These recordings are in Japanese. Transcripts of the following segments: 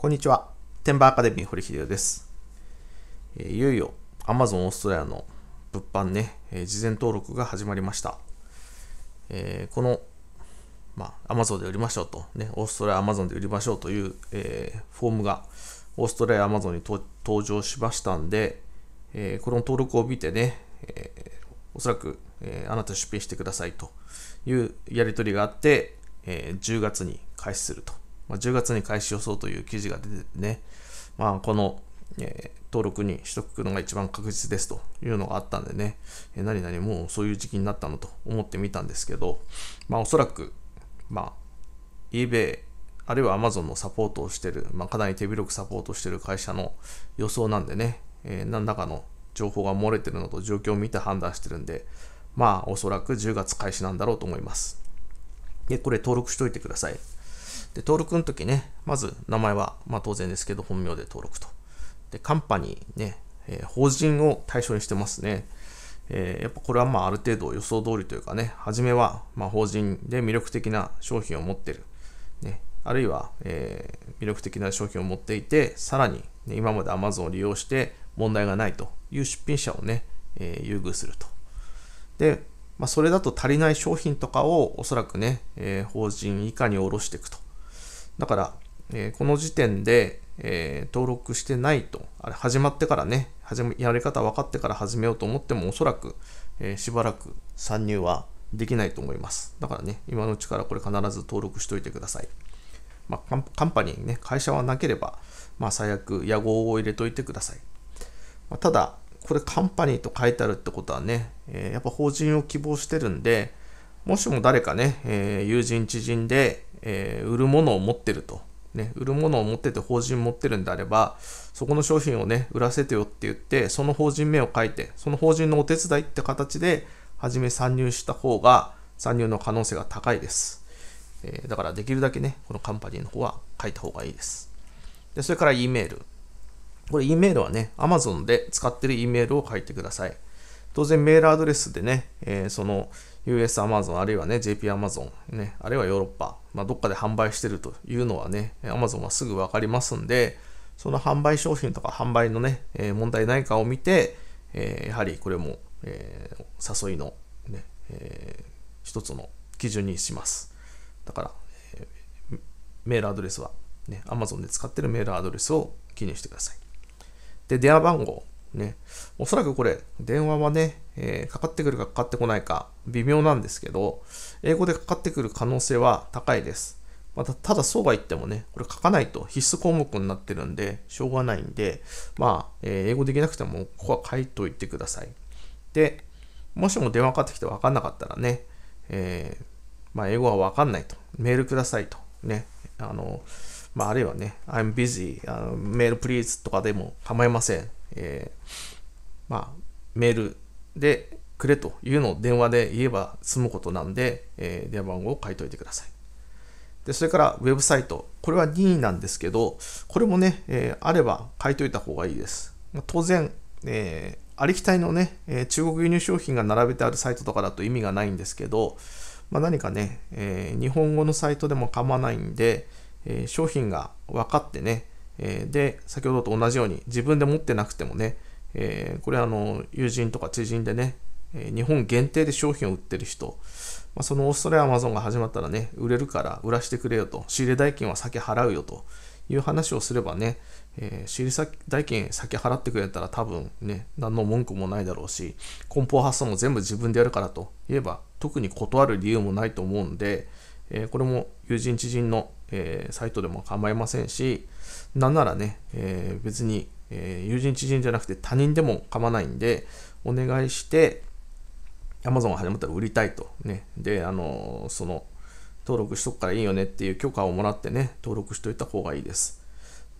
こんにちは。テンバーアカデミー堀秀夫です。いよいよ Amazon オーストラリアの物販ね、事前登録が始まりました。この、まあ、Amazon で売りましょうと、ね、オーストラリア Amazon で売りましょうという、えフォームがオーストラリア Amazon に登場しましたんで、えこの登録を見てね、えおそらく、えあなた出品してくださいというやり取りがあって、え10月に開始すると。まあ、10月に開始予想という記事が出ててね、まあ、この、えー、登録にしとくのが一番確実ですというのがあったんでね、えー、何々もうそういう時期になったのと思ってみたんですけど、まあ、おそらく、まあ、eBay あるいは Amazon のサポートをしてる、まあ、かなり手広くサポートしてる会社の予想なんでね、えー、何らかの情報が漏れてるのと状況を見て判断してるんで、まあ、おそらく10月開始なんだろうと思います。で、これ登録しといてください。で、登録の時ね、まず名前は、まあ当然ですけど、本名で登録と。で、カンパニーね、えー、法人を対象にしてますね。えー、やっぱこれはまあある程度予想通りというかね、初めはま法人で魅力的な商品を持ってる。ね、あるいは、えー、魅力的な商品を持っていて、さらに、ね、今まで Amazon を利用して問題がないという出品者をね、えー、優遇すると。で、まあ、それだと足りない商品とかをおそらくね、え法人以下に下ろしていくと。だから、えー、この時点で、えー、登録してないと、あれ始まってからね、始めやり方分かってから始めようと思っても、おそらく、えー、しばらく参入はできないと思います。だからね、今のうちからこれ必ず登録しておいてください。まあ、カンパニーにね、会社はなければ、まあ、最悪、野号を入れといてください。まあ、ただ、これカンパニーと書いてあるってことはね、えー、やっぱ法人を希望してるんで、もしも誰かね、えー、友人知人で、えー、売るものを持ってると。ね、売るものを持ってて法人持ってるんであれば、そこの商品をね、売らせてよって言って、その法人名を書いて、その法人のお手伝いって形で、初め参入した方が、参入の可能性が高いです。えー、だからできるだけね、このカンパニーの方は書いた方がいいです。で、それから E メール。これ E メールはね、Amazon で使ってる E メールを書いてください。当然メールアドレスでね、えー、その、US アマゾンあるいはね JP アマゾンね、あるいはヨーロッパ、まあ、どっかで販売してるというのはね、アマゾンはすぐ分かりますんで、その販売商品とか販売のね、えー、問題ないかを見て、えー、やはりこれも、えー、誘いのね、え一つの基準にします。だから、えメールアドレスは、ね、Amazon で使ってるメールアドレスを記入してください。で、電話番号。ね、おそらくこれ、電話はね、えー、かかってくるかかかってこないか微妙なんですけど、英語でかかってくる可能性は高いです。また、ただそうは言ってもね、これ書かないと必須項目になってるんで、しょうがないんで、まあ、えー、英語できなくても、ここは書いといてください。で、もしも電話かかってきてわかんなかったらね、えー、まあ、英語はわかんないと、メールくださいと、ね、あの、まあ、あるいはね、I'm busy, あのメール please とかでも構いません。えー、まあ、メールでくれというのを電話で言えば済むことなんで、えー、電話番号を書いておいてください。でそれからウェブサイト、これは任意なんですけど、これもね、えー、あれば書いておいた方がいいです。まあ、当然、えー、ありきたりのね、え中国輸入商品が並べてあるサイトとかだと意味がないんですけど、まあ、何かね、え日本語のサイトでも構わないんで、え商品が分かってね、えで、先ほどと同じように自分で持ってなくてもね、えー、これあの友人とか知人でね、え日本限定で商品を売ってる人、まあ、そのオーストラリアアマゾンが始まったらね、売れるから売らしてくれよと、仕入れ代金は先払うよという話をすればね、えー、仕入れ代金先払ってくれたら多分ね、何の文句もないだろうし、梱包発送も全部自分でやるからといえば、特に断る理由もないと思うんで、えー、これも友人知人の、えー、サイトでも構いませんし、なんならね、え別にえー、友人知人じゃなくて他人でも構わないんで、お願いして、Amazon が始まったら売りたいと。ね。で、あのー、その、登録しとくからいいよねっていう許可をもらってね、登録しといた方がいいです。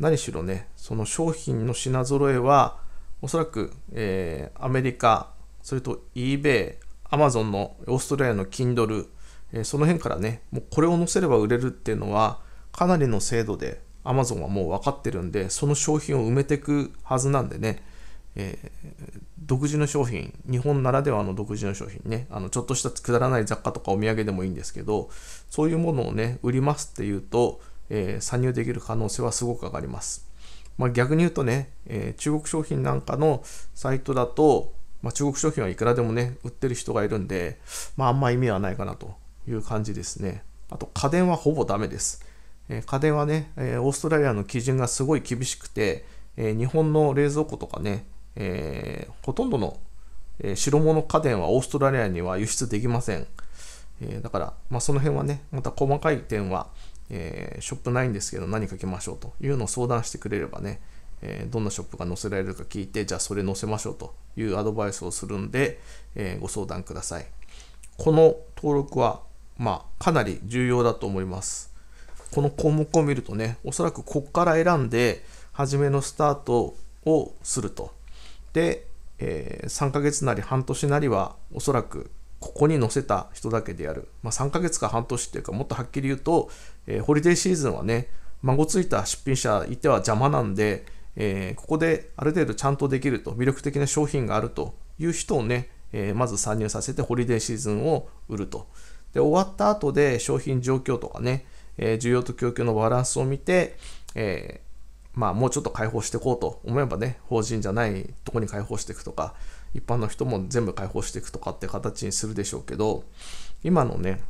何しろね、その商品の品揃えは、おそらく、えー、アメリカ、それと eBay、Amazon のオーストラリアの Kindle、えー、その辺からね、もうこれを載せれば売れるっていうのは、かなりの精度でアマゾンはもう分かってるんで、その商品を埋めていくはずなんでね、えー、独自の商品、日本ならではの独自の商品ね、あのちょっとしたくだらない雑貨とかお土産でもいいんですけど、そういうものをね、売りますっていうと、えー、参入できる可能性はすごく上がります。まあ、逆に言うとね、えー、中国商品なんかのサイトだと、まあ、中国商品はいくらでもね、売ってる人がいるんで、まあ、あんま意味はないかなという感じですね。あと、家電はほぼダメです。え家電はね、えオーストラリアの基準がすごい厳しくて、え日本の冷蔵庫とかね、えほとんどの、え白物家電はオーストラリアには輸出できません。えだから、まあ、その辺はね、また細かい点は、えー、ショップないんですけど何かけましょうというのを相談してくれればね、えどんなショップが載せられるか聞いて、じゃあそれ載せましょうというアドバイスをするんで、えご相談ください。この登録は、まあ、かなり重要だと思います。この項目を見るとね、おそらくここから選んで、初めのスタートをすると。で、えー、3ヶ月なり半年なりは、おそらくここに載せた人だけでやる。まあ、3ヶ月か半年っていうか、もっとはっきり言うと、えー、ホリデーシーズンはね、孫ついた出品者いては邪魔なんで、えー、ここである程度ちゃんとできると、魅力的な商品があるという人をね、えー、まず参入させてホリデーシーズンを売ると。で、終わった後で商品状況とかね、え需要と供給のバランスを見て、えまあ、もうちょっと解放していこうと思えばね、法人じゃないとこに解放していくとか、一般の人も全部解放していくとかって形にするでしょうけど、今のね、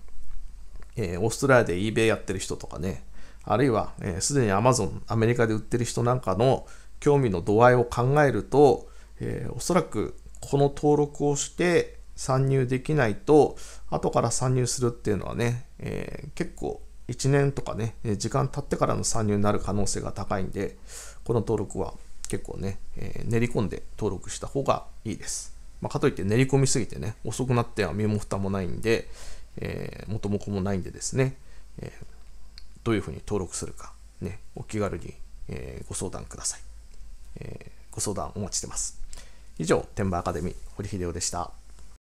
えー、オーストラリアで eBay やってる人とかね、あるいはすで、えー、に Amazon、アメリカで売ってる人なんかの興味の度合いを考えると、えー、おそらくこの登録をして参入できないと、後から参入するっていうのはね、えー、結構1年とかね、時間経ってからの参入になる可能性が高いんで、この登録は結構ね、え練り込んで登録した方がいいです。まあ、かといって練り込みすぎてね、遅くなっては身も蓋もないんで、えー、元も子もないんでですね、えー、どういうふうに登録するか、ね、お気軽に、えー、ご相談ください、えー、ご相談お待ちしてます。以上、天馬アカデミー、堀秀夫でした。